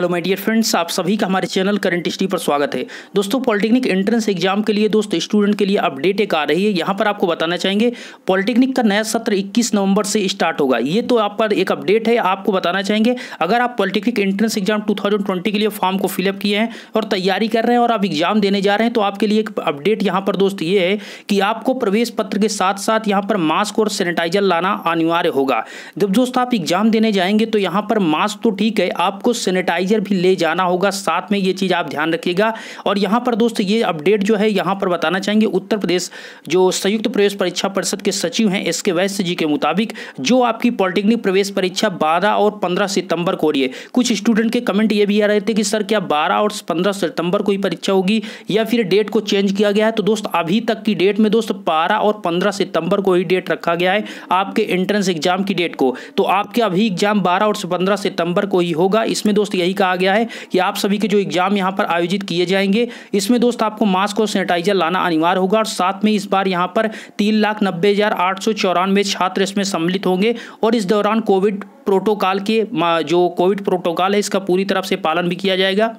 hello my dear friends आप सभी का हमारे चैनल करंट हिस्ट्री पर स्वागत है दोस्तों पॉलिटेक्निक एंट्रेंस एग्जाम के लिए दोस्त स्टूडेंट के लिए अपडेट एक आ रही है यहां पर आपको बताना चाहेंगे पॉलिटेक्निक का नया सत्र 21 नवंबर से स्टार्ट होगा ये तो आप पर एक अपडेट है आपको बताना चाहेंगे अगर आप पॉलिटेक्निक एंट्रेंस एग्जाम टू के लिए फॉर्म को फिलअप किए हैं और तैयारी कर रहे हैं और आप एग्जाम देने जा रहे हैं तो आपके लिए एक अपडेट यहाँ पर दोस्त ये है कि आपको प्रवेश पत्र के साथ साथ यहाँ पर मास्क और सैनिटाइजर लाना अनिवार्य होगा जब दोस्त आप एग्जाम देने जाएंगे तो यहाँ पर मास्क तो ठीक है आपको सैनिटाइज सैनिटाइजर भी ले जाना होगा साथ में ये चीज़ आप ध्यान रखिएगा और यहाँ पर दोस्त ये अपडेट जो है यहाँ पर बताना चाहेंगे उत्तर प्रदेश जो संयुक्त प्रवेश परीक्षा परिषद के सचिव हैं एस के वैश्य जी के मुताबिक जो आपकी पॉलिटेक्निक प्रवेश परीक्षा बारह और पंद्रह सितंबर को हो रही है कुछ स्टूडेंट के कमेंट ये भी आ रहे थे कि सर क्या बारह और पंद्रह सितंबर को ही परीक्षा होगी या फिर डेट को चेंज किया गया है तो दोस्त अभी तक की डेट में दोस्त बारह और पंद्रह सितंबर को ही डेट रखा गया है आपके एंट्रेंस एग्जाम की डेट को तो आपके अभी एग्जाम बारह और पंद्रह सितंबर को ही होगा इसमें दोस्त यही कहा गया है कि आप सभी के जो एग्जाम यहाँ पर आयोजित किए जाएंगे इसमें दोस्त आपको मास्क और सैनिटाइजर लाना अनिवार्य होगा और साथ में इस बार यहाँ पर तीन लाख नब्बे हज़ार आठ सौ चौरानवे छात्र इसमें सम्मिलित होंगे और इस दौरान कोविड प्रोटोकॉल के जो कोविड प्रोटोकॉल है इसका पूरी तरफ से पालन भी किया जाएगा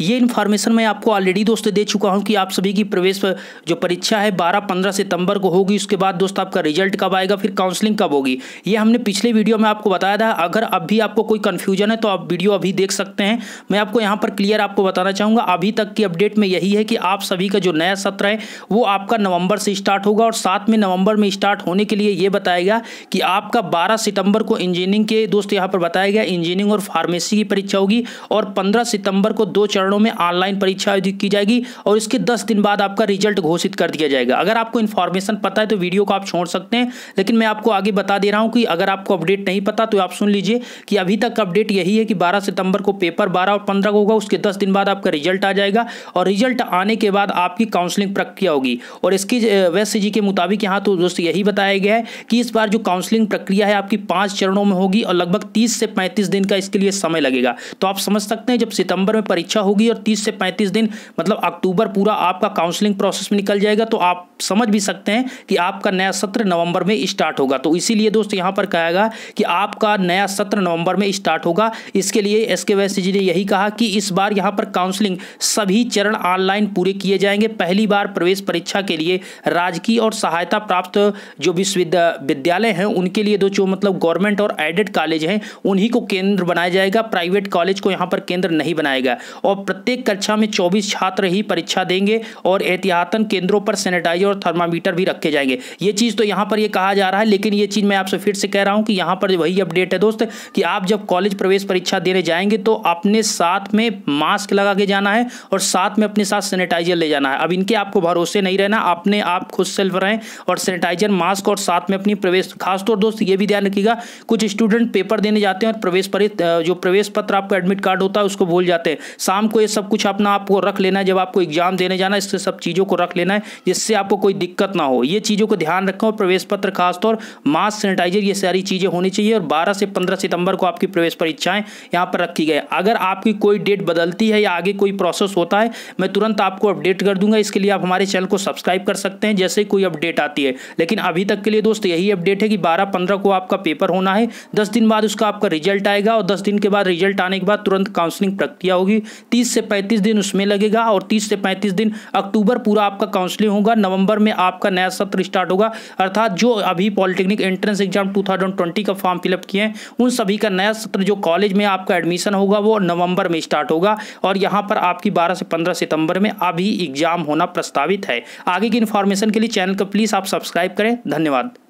ये इन्फॉर्मेशन मैं आपको ऑलरेडी दोस्तों दे चुका हूँ कि आप सभी की प्रवेश जो परीक्षा है बारह पंद्रह सितंबर को होगी उसके बाद दोस्त आपका रिजल्ट कब आएगा फिर काउंसलिंग कब होगी ये हमने पिछले वीडियो में आपको बताया था अगर अब भी आपको कोई कन्फ्यूजन है तो आप वीडियो अभी देख सकते हैं मैं आपको यहाँ पर क्लियर आपको बताना चाहूँगा अभी तक की अपडेट में यही है कि आप सभी का जो नया सत्र है वो आपका नवंबर से स्टार्ट होगा और साथ में नवंबर में स्टार्ट होने के लिए ये बताएगा कि आपका 12 सितंबर को इंजीनियरिंग के दोस्त यहाँ पर बताया गया इंजीनियरिंग और फार्मेसी की परीक्षा होगी और 15 सितंबर को दो चरण चरणों में ऑनलाइन परीक्षा आयोजित की जाएगी और इसके दस दिन बाद आपका रिजल्ट घोषित कर दिया जाएगा अगर आपको इन्फॉर्मेशन पता है तो वीडियो को आप छोड़ सकते हैं लेकिन मैं आपको आगे बता दे रहा हूँ कि अगर आपको अपडेट नहीं पता तो आप सुन लीजिए कि अभी तक अपडेट यही है कि बारह सितंबर को पेपर बारह और पंद्रह होगा उसके दस दिन बाद आपका रिजल्ट आ जाएगा और रिजल्ट आने के बाद आपकी काउंसलिंग प्रक्रिया होगी और इसकी वैश्य जी के मुताबिक यहाँ तो दोस्तों यही बताया गया है कि इस बार जो काउंसलिंग प्रक्रिया है आपकी पांच चरणों में होगी और लगभग तीस से पैंतीस दिन का इसके लिए समय लगेगा तो आप समझ सकते हैं जब सितंबर में परीक्षा होगी और 30 से 35 दिन मतलब अक्टूबर पूरा आपका काउंसलिंग प्रोसेस में निकल जाएगा तो आप समझ भी सकते हैं कि आपका नया सत्र नवंबर में स्टार्ट होगा तो इसीलिए दोस्तों यहां पर कहेगा कि आपका नया सत्र नवंबर में स्टार्ट होगा इसके लिए एस के वैसी जी ने यही कहा कि इस बार यहां पर काउंसलिंग सभी चरण ऑनलाइन पूरे किए जाएंगे पहली बार प्रवेश परीक्षा के लिए राजकीय और सहायता प्राप्त जो विश्वविद्यालय हैं उनके लिए दो जो मतलब गवर्नमेंट और एडेड कॉलेज हैं उन्हीं को केंद्र बनाया जाएगा प्राइवेट कॉलेज को यहाँ पर केंद्र नहीं बनाएगा और प्रत्येक कक्षा में चौबीस छात्र ही परीक्षा देंगे और एहतियातन केंद्रों पर सैनिटाइजर और थर्मामीटर भी रखे जाएंगे ये चीज़ तो यहाँ पर ये कहा जा रहा है लेकिन ये चीज़ मैं आपसे फिर से कह रहा हूँ कि यहाँ पर वही अपडेट है दोस्त कि आप जब कॉलेज प्रवेश परीक्षा देने जाएंगे तो अपने साथ में मास्क लगा के जाना है और साथ में अपने साथ सैनिटाइजर ले जाना है अब इनके आपको भरोसे नहीं रहना अपने आप खुद सेल्फ रहें और सैनिटाइजर मास्क और साथ में अपनी प्रवेश खासतौर दोस्त ये भी ध्यान रखिएगा कुछ स्टूडेंट पेपर देने जाते हैं और प्रवेश पर जो प्रवेश पत्र आपका एडमिट कार्ड होता है उसको भूल जाते हैं शाम को ये सब कुछ अपना आपको रख लेना है जब आपको एग्जाम देने जाना है इससे सब चीज़ों को रख लेना है जिससे आपको कोई दिक्कत ना हो ये चीज़ों को ध्यान रखें और प्रवेश पत्र खासतौर मास्क सैनिटाइजर ये सारी चीज़ें होनी चाहिए और बारह से पंद्रह सितंबर को आपकी प्रवेश परीक्षाएँ यहाँ पर रखी गई अगर आपकी कोई डेट बदलती है या आगे कोई प्रोसेस होता है मैं तुरंत आपको अपडेट कर दूंगा इसके लिए आप हमारे चैनल को सब्सक्राइब कर सकते हैं जैसे कोई अपडेट आती है लेकिन अभी तक के लिए दोस्त यही अपडेट है कि बारह पंद्रह को आपका पेपर होना है दस दिन बाद उसका आपका रिजल्ट आएगा और दस दिन के बाद रिजल्ट आने के बाद तुरंत काउंसलिंग प्रक्रिया होगी तीस से पैंतीस दिन उसमें लगेगा और तीस से पैंतीस दिन अक्टूबर पूरा आपका काउंसलिंग होगा नवंबर में आपका नया सत्र स्टार्ट होगा अर्थात जो अभी पॉलिटेक्निक एंट्रेंस एग्जाम 2020 का फॉर्म फिलअप किए हैं उन सभी का नया सत्र जो कॉलेज में आपका एडमिशन होगा वो नवंबर में स्टार्ट होगा और यहाँ पर आपकी बारह से पंद्रह सितंबर में अभी एग्जाम होना प्रस्तावित है आगे की इन्फॉर्मेशन के लिए चैनल को प्लीज़ आप सब्सक्राइब करें धन्यवाद